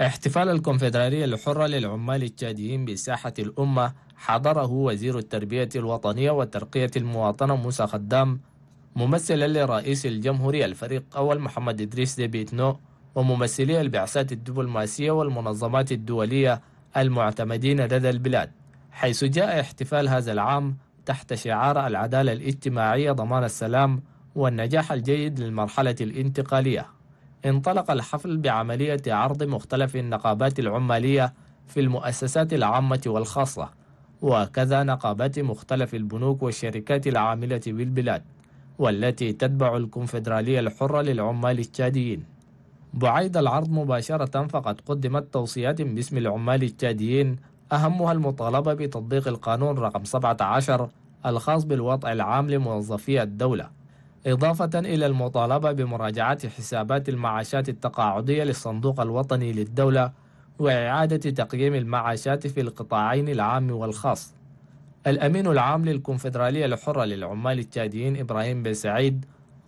احتفال الكونفدرالية الحرة للعمال التشاديين بساحة الأمة حضره وزير التربية الوطنية والترقية المواطنة موسى خدام ممثلا لرئيس الجمهورية الفريق أول محمد إدريس ديبيتنو وممثلي البعثات الدبلوماسية والمنظمات الدولية المعتمدين لدى البلاد حيث جاء احتفال هذا العام تحت شعار العدالة الاجتماعية ضمان السلام والنجاح الجيد للمرحلة الانتقالية انطلق الحفل بعملية عرض مختلف النقابات العمالية في المؤسسات العامة والخاصة وكذا نقابات مختلف البنوك والشركات العاملة بالبلاد والتي تتبع الكونفدرالية الحرة للعمال التشاديين بعيد العرض مباشرة فقد قدمت توصيات باسم العمال التشاديين أهمها المطالبة بتطبيق القانون رقم 17 الخاص بالوضع العام لموظفي الدولة إضافة إلى المطالبة بمراجعة حسابات المعاشات التقاعدية للصندوق الوطني للدولة وإعادة تقييم المعاشات في القطاعين العام والخاص الأمين العام للكونفدرالية الحرة للعمال التشاديين إبراهيم بن سعيد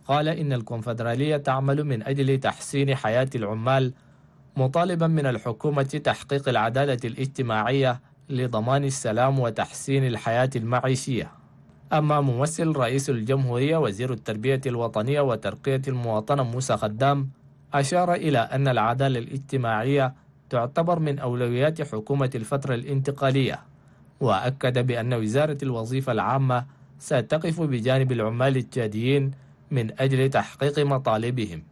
قال إن الكونفدرالية تعمل من أجل تحسين حياة العمال مطالبا من الحكومة تحقيق العدالة الاجتماعية لضمان السلام وتحسين الحياة المعيشية أما ممثل رئيس الجمهورية وزير التربية الوطنية وترقية المواطنة موسى خدام أشار إلى أن العدالة الاجتماعية تعتبر من أولويات حكومة الفترة الانتقالية وأكد بأن وزارة الوظيفة العامة ستقف بجانب العمال التشاديين من أجل تحقيق مطالبهم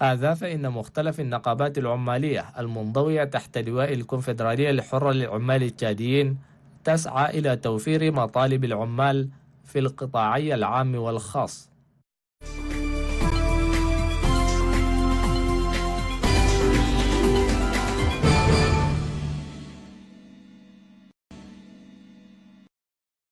هذا فإن مختلف النقابات العمالية المنضوية تحت لواء الكونفدرالية الحرة للعمال التشاديين تسعى إلى توفير مطالب العمال في القطاعي العام والخاص